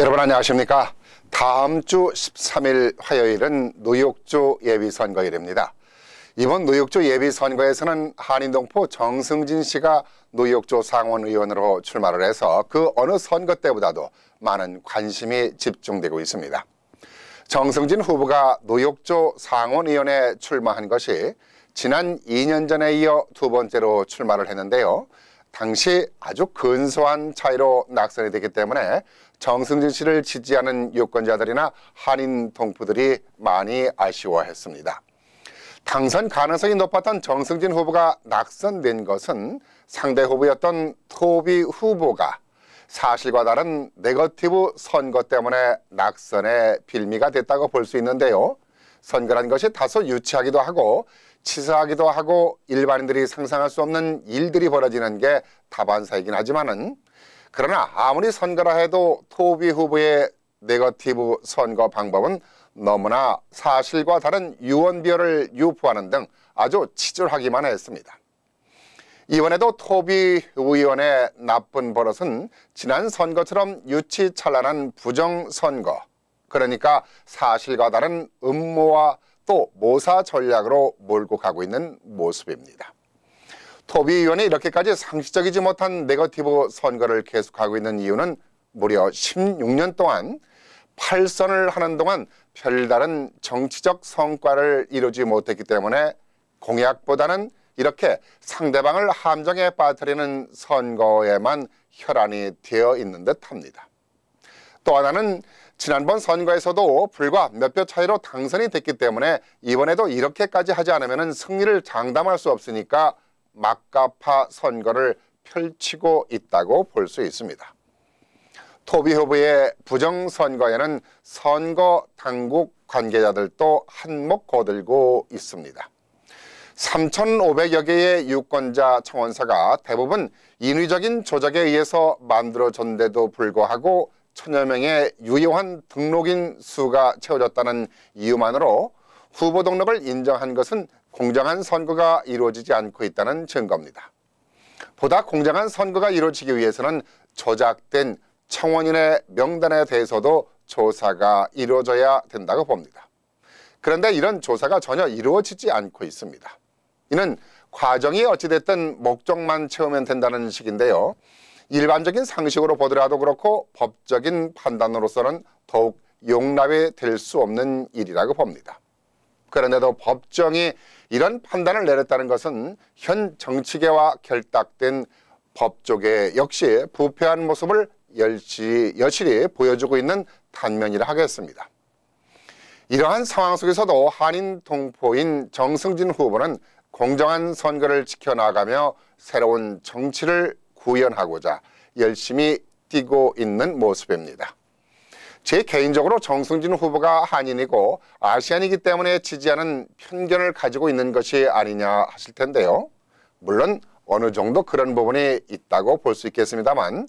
여러분 안녕하십니까? 다음 주 13일 화요일은 노역주 예비선거일입니다. 이번 노역주 예비선거에서는 한인동포 정승진 씨가 노역주 상원의원으로 출마를 해서 그 어느 선거 때보다도 많은 관심이 집중되고 있습니다. 정승진 후보가 노역조 상원의원에 출마한 것이 지난 2년 전에 이어 두 번째로 출마를 했는데요. 당시 아주 근소한 차이로 낙선이 됐기 때문에 정승진 씨를 지지하는 유권자들이나 한인 동포들이 많이 아쉬워했습니다. 당선 가능성이 높았던 정승진 후보가 낙선된 것은 상대 후보였던 토비 후보가 사실과 다른 네거티브 선거 때문에 낙선의 빌미가 됐다고 볼 수 있는데요. 선거란 것이 다소 유치하기도 하고 치사하기도 하고 일반인들이 상상할 수 없는 일들이 벌어지는 게 다반사이긴 하지만은 그러나 아무리 선거라 해도 토비 후보의 네거티브 선거 방법은 너무나 사실과 다른 유언비어를 유포하는 등 아주 치졸하기만 했습니다. 이번에도 토비 의원의 나쁜 버릇은 지난 선거처럼 유치찬란한 부정선거 그러니까 사실과 다른 음모와 또 모사 전략으로 몰고 가고 있는 모습입니다. 토비위원이 이렇게까지 상식적이지 못한 네거티브 선거를 계속하고 있는 이유는 무려 16년 동안 팔선을 하는 동안 별다른 정치적 성과를 이루지 못했기 때문에 공약보다는 이렇게 상대방을 함정에 빠뜨리는 선거에만 혈안이 되어 있는 듯합니다. 또 하나는 지난번 선거에서도 불과 몇 표 차이로 당선이 됐기 때문에 이번에도 이렇게까지 하지 않으면 승리를 장담할 수 없으니까 막가파 선거를 펼치고 있다고 볼 수 있습니다. 토비 후보의 부정선거에는 선거 당국 관계자들도 한몫 거들고 있습니다. 3,500여 개의 유권자 청원사가 대부분 인위적인 조작에 의해서 만들어졌는데도 불구하고 천여 명의 유효한 등록인 수가 채워졌다는 이유만으로 후보 등록을 인정한 것은 공정한 선거가 이루어지지 않고 있다는 증거입니다. 보다 공정한 선거가 이루어지기 위해서는 조작된 청원인의 명단에 대해서도 조사가 이루어져야 된다고 봅니다. 그런데 이런 조사가 전혀 이루어지지 않고 있습니다. 이는 과정이 어찌됐든 목적만 채우면 된다는 식인데요. 일반적인 상식으로 보더라도 그렇고 법적인 판단으로서는 더욱 용납이 될 수 없는 일이라고 봅니다. 그런데도 법정이 이런 판단을 내렸다는 것은 현 정치계와 결탁된 법조계 역시 부패한 모습을 열시, 여실히 보여주고 있는 단면이라 하겠습니다. 이러한 상황 속에서도 한인 동포인 정승진 후보는 공정한 선거를 지켜나가며 새로운 정치를 구현하고자 열심히 뛰고 있는 모습입니다. 제 개인적으로 정승진 후보가 한인이고 아시안이기 때문에 지지하는 편견을 가지고 있는 것이 아니냐 하실 텐데요. 물론 어느 정도 그런 부분이 있다고 볼 수 있겠습니다만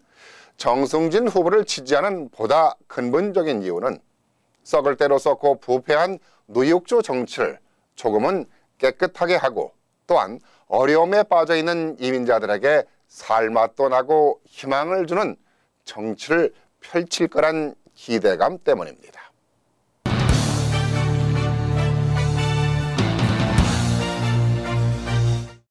정승진 후보를 지지하는 보다 근본적인 이유는 썩을 대로 썩고 부패한 누욕조 정치를 조금은 깨끗하게 하고 또한 어려움에 빠져있는 이민자들에게 살맛도 나고 희망을 주는 정치를 펼칠 거란 기대감 때문입니다.